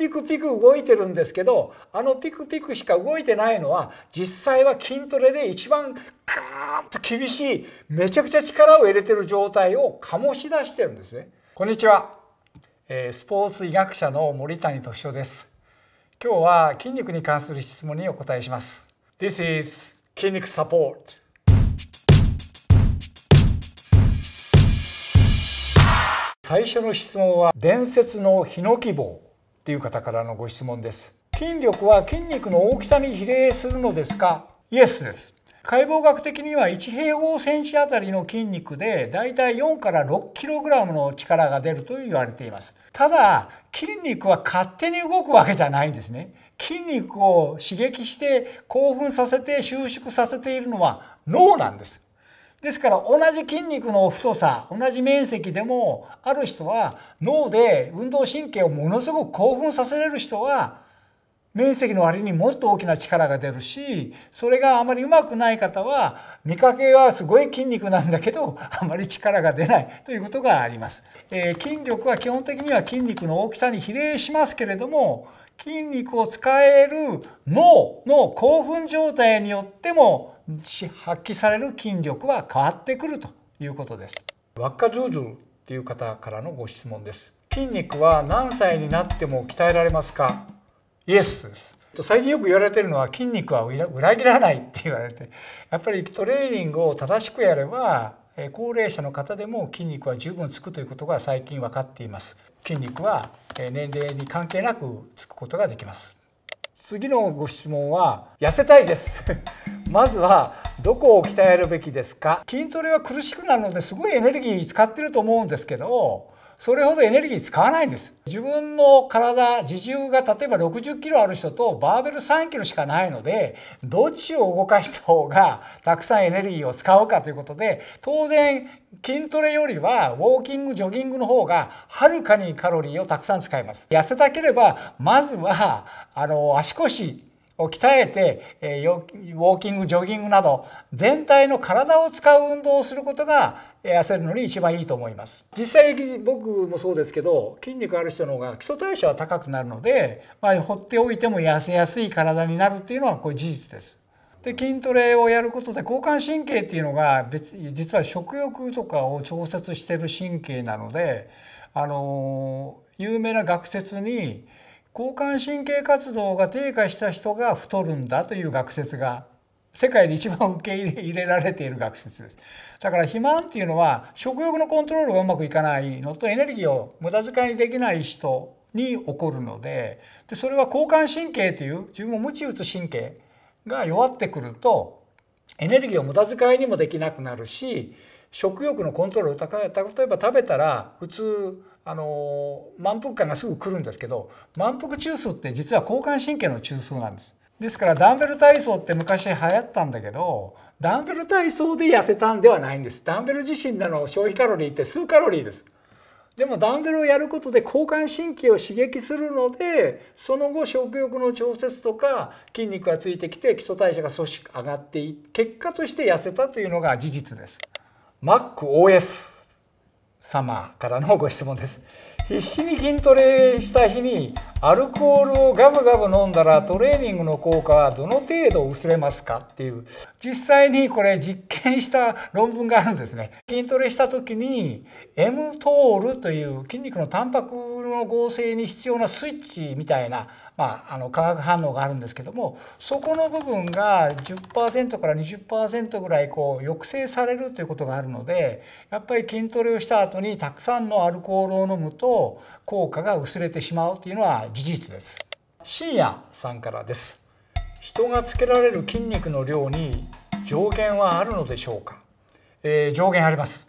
ピクピク動いてるんですけどあのピクピクしか動いてないのは実際は筋トレで一番カーッと厳しいめちゃくちゃ力を入れてる状態を醸し出してるんですね。こんにちは、えスポーツ医学者の森谷俊夫です。今日は筋肉に関する質問にお答えします。This is 筋肉サポート。最初の質問は伝説のヒノキ棒ていう方からのご質問です筋力は筋肉の大きさに比例するのですかイエスです解剖学的には1平方センチあたりの筋肉でだいたい4から6 k g の力が出ると言われていますただ筋肉は勝手に動くわけじゃないんですね筋肉を刺激して興奮させて収縮させているのは脳なんですですから同じ筋肉の太さ同じ面積でもある人は脳で運動神経をものすごく興奮させれる人は面積の割にもっと大きな力が出るしそれがあまりうまくない方は見かけはすごい筋肉なんだけどあまり力が出ないということがあります、えー、筋力は基本的には筋肉の大きさに比例しますけれども筋肉を使える脳の興奮状態によってもし発揮される筋力は変わってくるということです輪っかズーズーっていう方からのご質問です筋肉は何歳になっても鍛えられますかイエスです最近よく言われてるのは筋肉は裏切らないって言われてやっぱりトレーニングを正しくやれば高齢者の方でも筋肉は十分つくということが最近分かっています筋肉は年齢に関係なくつくことができます次のご質問は痩せたいですまずはどこを鍛えるべきですか筋トレは苦しくなるのですごいエネルギー使ってると思うんですけどそれほどエネルギー使わないんです自分の体自重が例えば60キロある人とバーベル3キロしかないのでどっちを動かした方がたくさんエネルギーを使うかということで当然筋トレよりはウォーキングジョギングの方がはるかにカロリーをたくさん使います痩せたければまずはあの足腰を鍛えて、えー、ウォーキングジョギングなど全体の体を使う運動をすることがえ痩せるのに一番いいと思います実際僕もそうですけど筋肉ある人の方が基礎代謝は高くなるので、まあ、放っておいても痩せやすい体になるっていうのはこれ事実です。で筋トレをやることで交感神経っていうのが別実は食欲とかを調節してる神経なのであの有名な学説に、交感神経活動が低下した人が太るんだという学説が世界で一番受け入れられている学説です。だから肥満っていうのは食欲のコントロールがうまくいかないのとエネルギーを無駄遣いにできない人に起こるのででそれは交感神経という自分を鞭打つ神経が弱ってくるとエネルギーを無駄遣いにもできなくなるし食欲のコントロール高い例えば食べたら普通あの満腹感がすぐ来るんですけど満腹中枢って実は交感神経の中枢なんです。ですからダンベル体操って昔流行ったんだけどダンベル体操で痩せたんではないんです。ダンベル自身の消費カロリーって数カロリーです。でもダンベルをやることで交感神経を刺激するのでその後食欲の調節とか筋肉がついてきて基礎代謝が少し上がって結果として痩せたというのが事実です。MacOS 様からのご質問です。必死に筋トレした日にアルコールをガブガブ飲んだらトレーニングの効果はどの程度薄れますかっていう実際にこれ実験した論文があるんですね筋トレした時に M トールという筋肉のタンパクの合成に必要なスイッチみたいなまあ、あの化学反応があるんですけどもそこの部分が10%から20%ぐらいこう抑制されるということがあるのでやっぱり筋トレをした後にたくさんのアルコールを飲むと効果が薄れてしまうというのは事実です。深夜さんからです人がつけられる筋肉の量に上限はあるのでしょうか、えー、上限あります、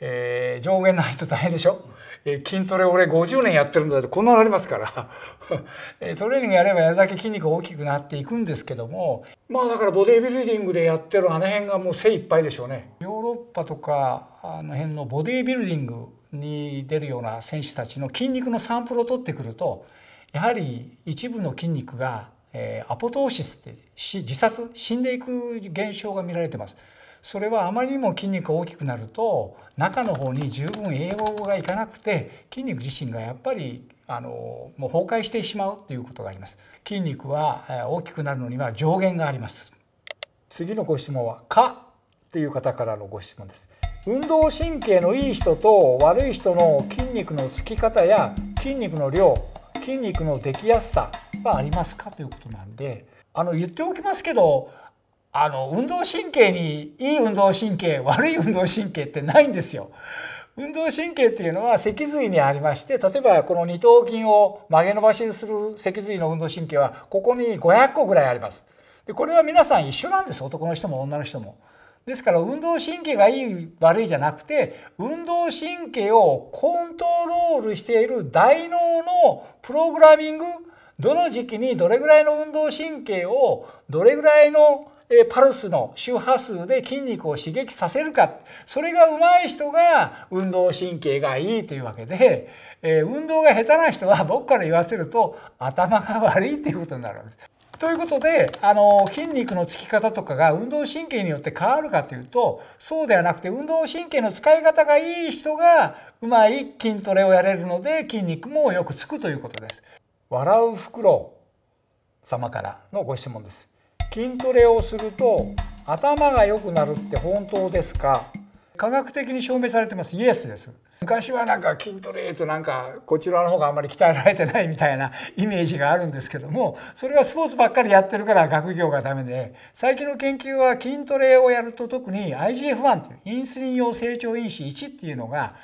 えー、上限ないと大変でしょえ筋トレ俺50年やってるんだってこんなのありますから トレーニングやればやるだけ筋肉大きくなっていくんですけどもまあだからボディビルディングでやってるあの辺がもう精一杯でしょうねヨーロッパとかあの辺のボディビルディングに出るような選手たちの筋肉のサンプルを取ってくるとやはり一部の筋肉が、えー、アポトーシスって自殺死んでいく現象が見られてます。それはあまりにも筋肉が大きくなると中の方に十分栄養がいかなくて筋肉自身がやっぱりあのもう崩壊してしまうということがあります筋肉は大きくなるのには上限があります次のご質問は「か」という方からのご質問です運動神経のいい人と悪い人の筋肉のつき方や筋肉の量筋肉のできやすさはありますかということなんであの言っておきますけどあの、運動神経にいい運動神経、悪い運動神経ってないんですよ。運動神経っていうのは脊髄にありまして、例えばこの二頭筋を曲げ伸ばしする脊髄の運動神経は、ここに500個ぐらいあります。で、これは皆さん一緒なんです。男の人も女の人も。ですから運動神経がいい悪いじゃなくて運動神経をコントロールしている大脳のプログラミングどの時期にどれぐらいの運動神経をどれぐらいのパルスの周波数で筋肉を刺激させるかそれが上手い人が運動神経がいいというわけで、え運動が下手な人は僕から言わせると頭が悪いっていうことになるわけです。ということであの筋肉のつき方とかが運動神経によって変わるかというとそうではなくて運動神経の使い方がいい人がうまい筋トレをやれるので筋肉もよくつくということです。笑う袋様からのご質問です。筋トレをすると頭が良くなるって本当ですか科学的に証明されてますイエスです昔はなんか筋トレとなんかこちらの方があんまり鍛えられてないみたいなイメージがあるんですけどもそれはスポーツばっかりやってるから学業がダメで最近の研究は筋トレをやると特に IGF1 というインスリン用成長因子1っていうのが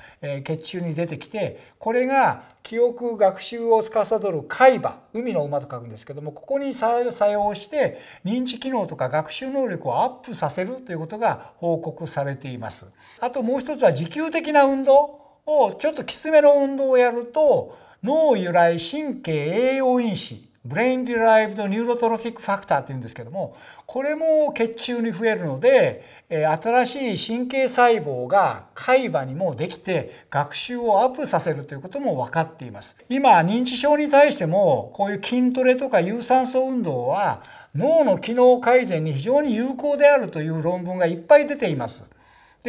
血中に出てきてこれが記憶学習を司る海馬海の馬と書くんですけどもここに作用して認知機能とか学習能力をアップさせるということが報告されていますあともう一つは持久的な運動をちょっときつめの運動をやると脳由来神経栄養因子ブレイン・ディライブド・ニューロトロフィック・ファクターっていうんですけどもこれも血中に増えるので新しい神経細胞が海馬にもできて学習をアップさせるということも分かっています今認知症に対してもこういう筋トレとか有酸素運動は脳の機能改善に非常に有効であるという論文がいっぱい出ています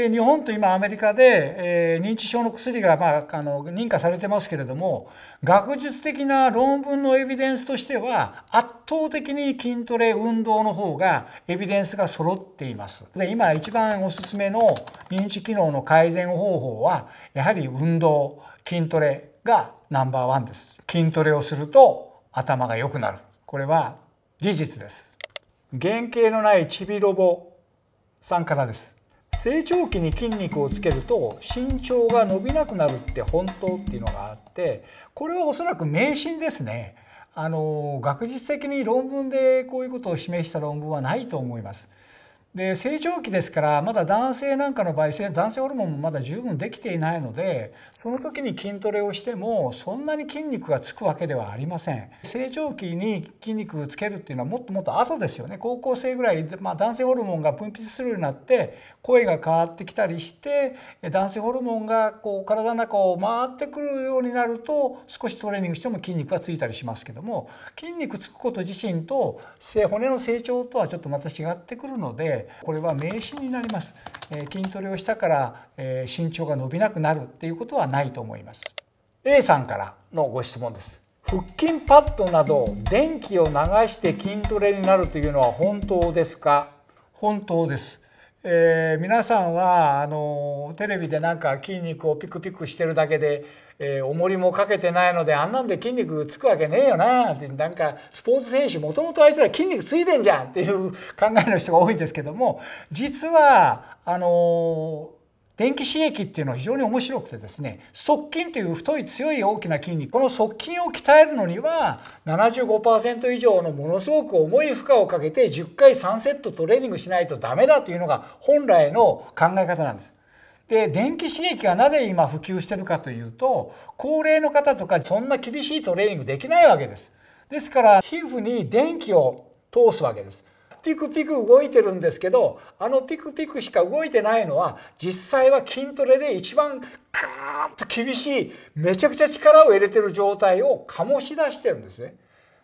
で日本と今アメリカで、えー、認知症の薬が、まあ、あの認可されてますけれども学術的な論文のエビデンスとしては圧倒的に筋トレ運動の方がエビデンスが揃っています。で今一番おすすめの認知機能の改善方法はやはり運動筋トレがナンバーワンです。筋トレをすると頭が良くなる。これは事実です。原型のないチビロボさんからです。成長期に筋肉をつけると身長が伸びなくなるって本当っていうのがあってこれはおそらく迷信ですねあの学術的に論文でこういうことを示した論文はないと思います。で成長期ですからまだ男性なんかの場合男性ホルモンもまだ十分できていないのでその時に筋トレをしてもそんなに筋肉がつくわけではありません成長期に筋肉をつけるっていうのはもっともっと後ですよね高校生ぐらいで、まあ、男性ホルモンが分泌するようになって声が変わってきたりして男性ホルモンがこう体の中を回ってくるようになると少しトレーニングしても筋肉がついたりしますけども筋肉つくこと自身と骨の成長とはちょっとまた違ってくるのででこれは迷信になります、えー、筋トレをしたから、えー、身長が伸びなくなるっていうことはないと思います A さんからのご質問です腹筋パッドなど電気を流して筋トレになるというのは本当ですか本当です、えー、皆さんはあのテレビでなんか筋肉をピクピクしてるだけでえー、重りもかけてないのであんなんで筋肉つくわけねえよなってなんかスポーツ選手もともとあいつら筋肉ついてんじゃんっていう考えの人が多いんですけども実はあの電気刺激っていうのは非常に面白くてですね側筋という太い強い大きな筋肉この側筋を鍛えるのには75%以上のものすごく重い負荷をかけて10回3セットトレーニングしないとダメだというのが本来の考え方なんです。で電気刺激がなぜ今普及してるかというと高齢の方とかそんな厳しいトレーニングできないわけです。ですから皮膚に電気を通すわけです。ピクピク動いてるんですけどあのピクピクしか動いてないのは実際は筋トレで一番カーッと厳しいめちゃくちゃ力を入れてる状態を醸し出してるんですね。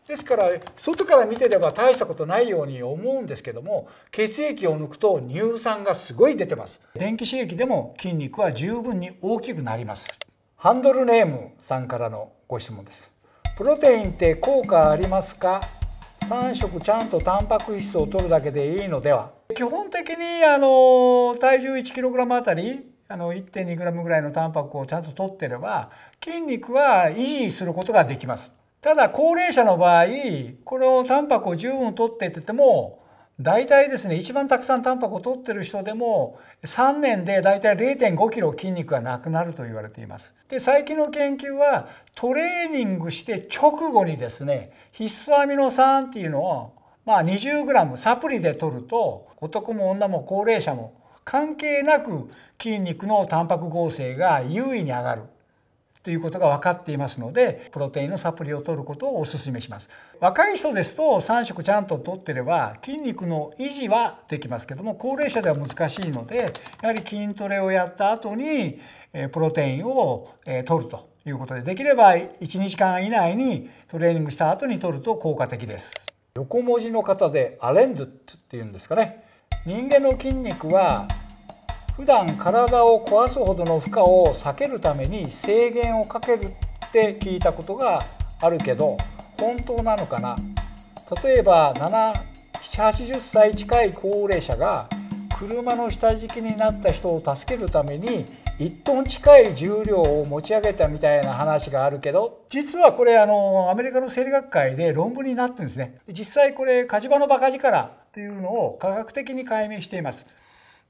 ですから外から見てれば大したことないように思うんですけども血液を抜くと乳酸がすごい出てます電気刺激でも筋肉は十分に大きくなりますハンドルネームさんからのご質問ですプロテインって効果ありますか3食ちゃんとタンパク質を摂るだけでいいのでは基本的にあの体重 1kg あたり 1.2g ぐらいのタンパクをちゃんと摂ってれば筋肉は維持することができますただ高齢者の場合このタンパクを十分取ってってても大体ですね一番たくさんタンパクを取ってる人でも3年で大体0.5キロ筋肉がなくなると言われています。で最近の研究はトレーニングして直後にですね必須アミノ酸っていうのをまあ 20g サプリで取ると男も女も高齢者も関係なく筋肉のタンパク合成が優位に上がるということが分かっていますのでプロテインのサプリを取ることをお勧めします若い人ですと3食ちゃんと取ってれば筋肉の維持はできますけども高齢者では難しいのでやはり筋トレをやった後にプロテインを取るということでできれば12時間以内にトレーニングした後に取ると効果的です横文字の方でアレンズっていうんですかね人間の筋肉は普段体を壊すほどの負荷を避けるために制限をかけるって聞いたことがあるけど本当なのかな例えば780歳近い高齢者が車の下敷きになった人を助けるために1トン近い重量を持ち上げたみたいな話があるけど実はこれあのアメリカの生理学会で論文になってるんですね実際これ火事場のバカ力っていうのを科学的に解明しています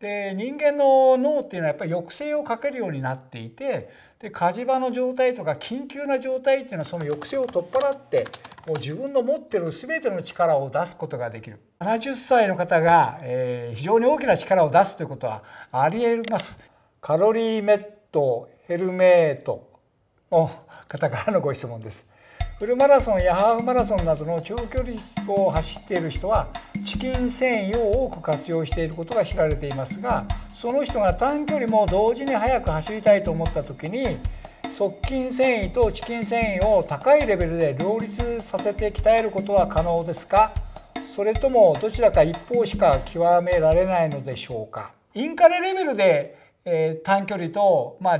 で人間の脳っていうのはやっぱり抑制をかけるようになっていてで火事場の状態とか緊急な状態っていうのはその抑制を取っ払ってもう自分の持ってる全ての力を出すことができる70歳の方が、えー、非常に大きな力を出すということはありえますカロリーメットヘルメートの方からのご質問ですフルマラソンやハーフマラソンなどの長距離を走っている人はチキン繊維を多く活用していることが知られていますがその人が短距離も同時に速く走りたいと思った時に側近繊維とチキン繊維を高いレベルで両立させて鍛えることは可能ですかそれともどちらか一方しか極められないのでしょうかインカレレベルで、短距離と、まあ、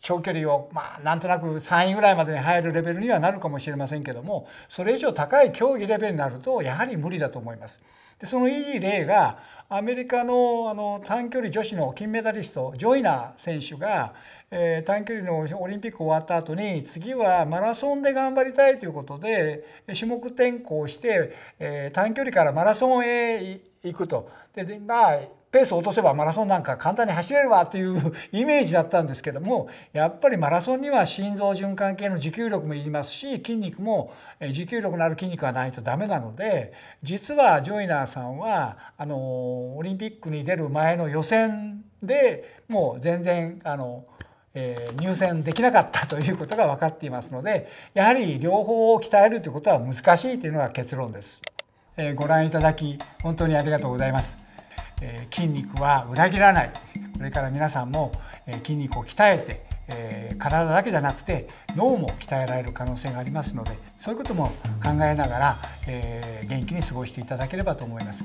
長距離をまあなんとなく3位ぐらいまでに入るレベルにはなるかもしれませんけどもそれ以上高い競技レベルになるとやはり無理だと思います。でそのいい例がアメリカのあの短距離女子の金メダリストジョイナ選手が、えー、短距離のオリンピック終わった後に次はマラソンで頑張りたいということで種目転向して、えー、短距離からマラソンへ行くと。でまあペースを落とせばマラソンなんか簡単に走れるわというイメージだったんですけどもやっぱりマラソンには心臓循環系の持久力もいりますし筋肉も持久力のある筋肉がないとダメなので実はジョイナーさんはあのオリンピックに出る前の予選でもう全然あの、えー、入選できなかったということが分かっていますのでやはり両方を鍛えるということは難しいというのが結論です。えー、ご覧いただき本当にありがとうございます。え筋肉は裏切らないこれから皆さんも、え筋肉を鍛えて、え体だけじゃなくて脳も鍛えられる可能性がありますのでそういうことも考えながら、え元気に過ごしていただければと思います。